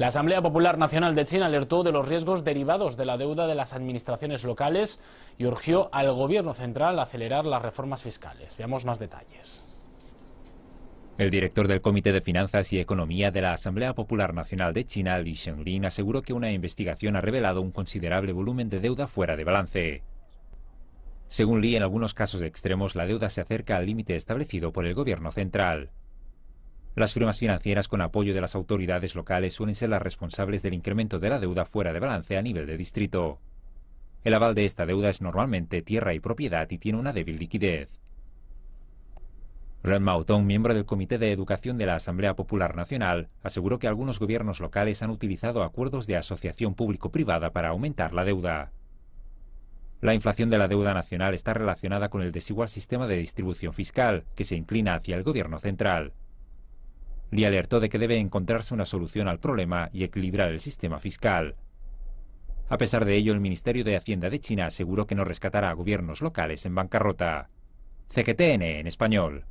La Asamblea Popular Nacional de China alertó de los riesgos derivados de la deuda de las administraciones locales y urgió al Gobierno central a acelerar las reformas fiscales. Veamos más detalles. El director del Comité de Finanzas y Economía de la Asamblea Popular Nacional de China, Li Shenglin, aseguró que una investigación ha revelado un considerable volumen de deuda fuera de balance. Según Li, en algunos casos extremos la deuda se acerca al límite establecido por el gobierno central. Las firmas financieras con apoyo de las autoridades locales suelen ser las responsables del incremento de la deuda fuera de balance a nivel de distrito. El aval de esta deuda es normalmente tierra y propiedad y tiene una débil liquidez. Ren miembro del Comité de Educación de la Asamblea Popular Nacional, aseguró que algunos gobiernos locales han utilizado acuerdos de asociación público-privada para aumentar la deuda. La inflación de la deuda nacional está relacionada con el desigual sistema de distribución fiscal, que se inclina hacia el gobierno central le alertó de que debe encontrarse una solución al problema y equilibrar el sistema fiscal. A pesar de ello, el Ministerio de Hacienda de China aseguró que no rescatará a gobiernos locales en bancarrota. CGTN en español.